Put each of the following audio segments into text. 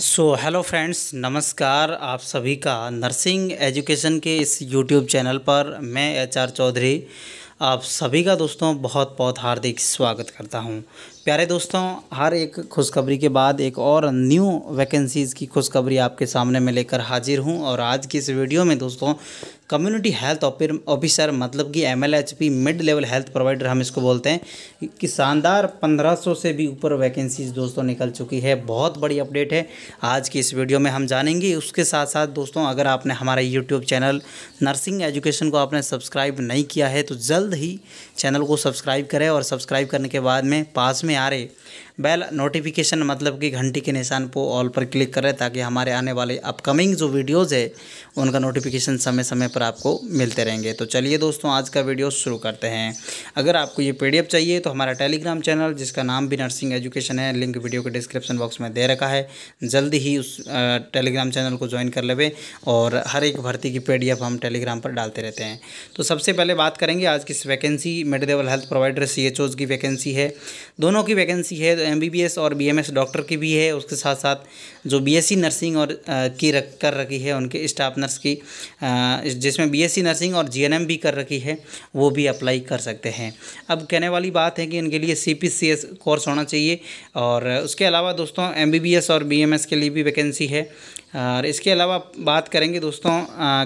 so hello friends नमस्कार आप सभी का नर्सिंग एजुकेशन के इस यूट्यूब चैनल पर मैं एच आर चौधरी आप सभी का दोस्तों बहुत बहुत हार्दिक स्वागत करता हूं प्यारे दोस्तों हर एक खुशखबरी के बाद एक और न्यू वैकेंसीज़ की खुशखबरी आपके सामने में लेकर हाजिर हूं और आज की इस वीडियो में दोस्तों कम्युनिटी हेल्थ ऑफिसर मतलब कि M mid level health provider हम इसको बोलते हैं कि शानदार 1500 से भी ऊपर वैकेंसीज दोस्तों निकल चुकी है बहुत बड़ी अपडेट है आज की इस वीडियो में हम जानेंगे उसके साथ साथ दोस्तों अगर आपने हमारा यूट्यूब चैनल नर्सिंग एजुकेशन को आपने सब्सक्राइब नहीं किया है तो जल्द ही चैनल को सब्सक्राइब करें और सब्सक्राइब करने के बाद में पास में आ रहे बेल नोटिफिकेशन मतलब कि घंटी के निशान पर ऑल पर क्लिक करें ताकि हमारे आने वाले अपकमिंग जो वीडियोज़ है उनका नोटिफिकेशन समय समय पर आपको मिलते रहेंगे तो चलिए दोस्तों आज का वीडियो शुरू करते हैं अगर आपको ये पी चाहिए तो हमारा टेलीग्राम चैनल जिसका नाम भी नर्सिंग एजुकेशन है लिंक वीडियो के डिस्क्रिप्शन बॉक्स में दे रखा है जल्दी ही उस टेलीग्राम चैनल को ज्वाइन कर लेवे और हर एक भर्ती की पी हम टेलीग्राम पर डालते रहते हैं तो सबसे पहले बात करेंगे आज किस वैकेंसी मेडिडेवल हेल्थ प्रोवाइडर सी की वैकेंसी है दोनों की वैकेंसी है एस और एस डॉक्टर की भी है उसके साथ साथ जो सी नर्सिंग और की रख कर रखी है उनके स्टाफ नर्स की जिसमें सी नर्सिंग और एम भी कर रखी है वो भी अप्लाई कर सकते हैं अब कहने वाली बात है कि इनके लिए सी कोर्स होना चाहिए और उसके अलावा दोस्तों एम और बी के लिए भी वैकेंसी है और इसके अलावा बात करेंगे दोस्तों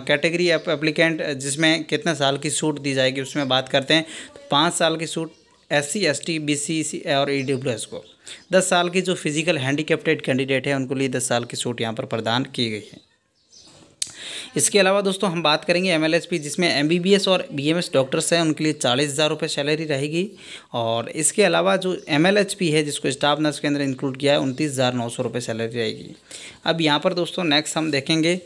कैटेगरी एप्लीकेंट जिसमें कितने साल की छूट दी जाएगी उसमें बात करते हैं तो पाँच साल की छूट S C S T B C C और ई डब्ल्यू एस को दस साल की जो फिजिकल हैंडीकेप्टेड कैंडिडेट हैं उनके लिए दस साल की छूट यहाँ पर प्रदान की गई है इसके अलावा दोस्तों हम बात करेंगे एम एल एस पी जिसमें एम बी बी एस और बी एम एस डॉक्टर्स हैं उनके लिए चालीस हज़ार रुपये सैलरी रहेगी और इसके अलावा जो एम एल एच पी है जिसको स्टाफ नर्स के अंदर इंक्लूड किया है उनतीस हज़ार नौ सौ रुपये सैलरी रहेगी अब यहाँ पर दोस्तों नेक्स्ट हम देखेंगे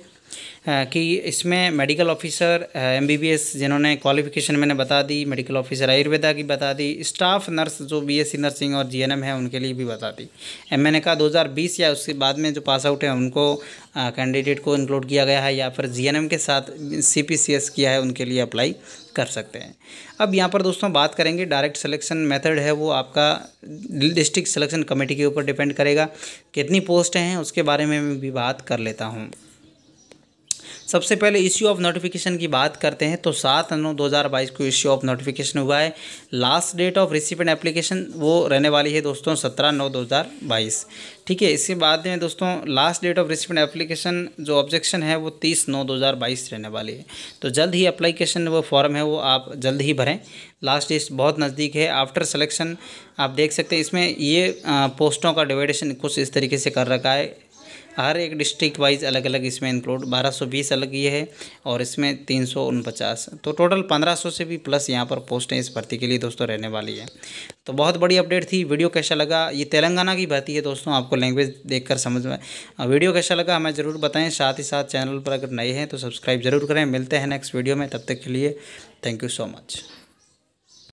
कि इसमें medical officer M B B S जिन्होंने क्वालिफिकेशन मैंने बता दी मेडिकल ऑफिसर आयुर्वेदा की बता दी स्टाफ नर्स जो बी एस सी नर्सिंग और जी एन एम है उनके लिए भी बता दी मैंने कहा दो हज़ार बीस या उसके बाद में जो पास आउट है उनको कैंडिडेट को इंक्लूड किया गया है या फिर जी एन एम के साथ सी पी सी एस किया है उनके लिए अप्लाई कर सकते हैं अब यहाँ पर दोस्तों बात करेंगे डायरेक्ट सिलेक्शन मेथड है वो आपका डिस्ट्रिक्ट सिलेक्शन कमेटी के ऊपर डिपेंड करेगा कितनी पोस्ट हैं उसके बारे में भी बात कर लेता हूँ सबसे पहले इश्यू ऑफ नोटिफिकेशन की बात करते हैं तो सात नौ दो हज़ार बाईस को इश्यू ऑफ नोटिफिकेशन हुआ है last date of recipient application वो रहने वाली है दोस्तों सत्रह नौ दो हज़ार बाईस ठीक है इसके बाद में दोस्तों last date of recipient application जो ऑब्जेक्शन है वो तीस नौ दो हज़ार बाईस रहने वाली है तो जल्द ही अप्लीकेशन वो फॉर्म है वो आप जल्द ही भरें लास्ट डेट बहुत नज़दीक है आफ्टर सेलेक्शन आप देख सकते हैं इसमें ये पोस्टों का डिवाइडेशन कुछ इस तरीके से कर रखा है हर एक डिस्ट्रिक्ट वाइज अलग अलग इसमें इंक्लूड 1220 अलग ये है और इसमें तीन तो टोटल 1500 से भी प्लस यहाँ पर पोस्टें इस भर्ती के लिए दोस्तों रहने वाली है तो बहुत बड़ी अपडेट थी वीडियो कैसा लगा ये तेलंगाना की भर्ती है दोस्तों आपको लैंग्वेज देख कर समझ में वीडियो कैसा लगा हमें ज़रूर बताएँ साथ ही साथ चैनल पर अगर नए हैं तो सब्सक्राइब जरूर करें मिलते हैं नेक्स्ट वीडियो में तब तक के लिए थैंक यू सो मच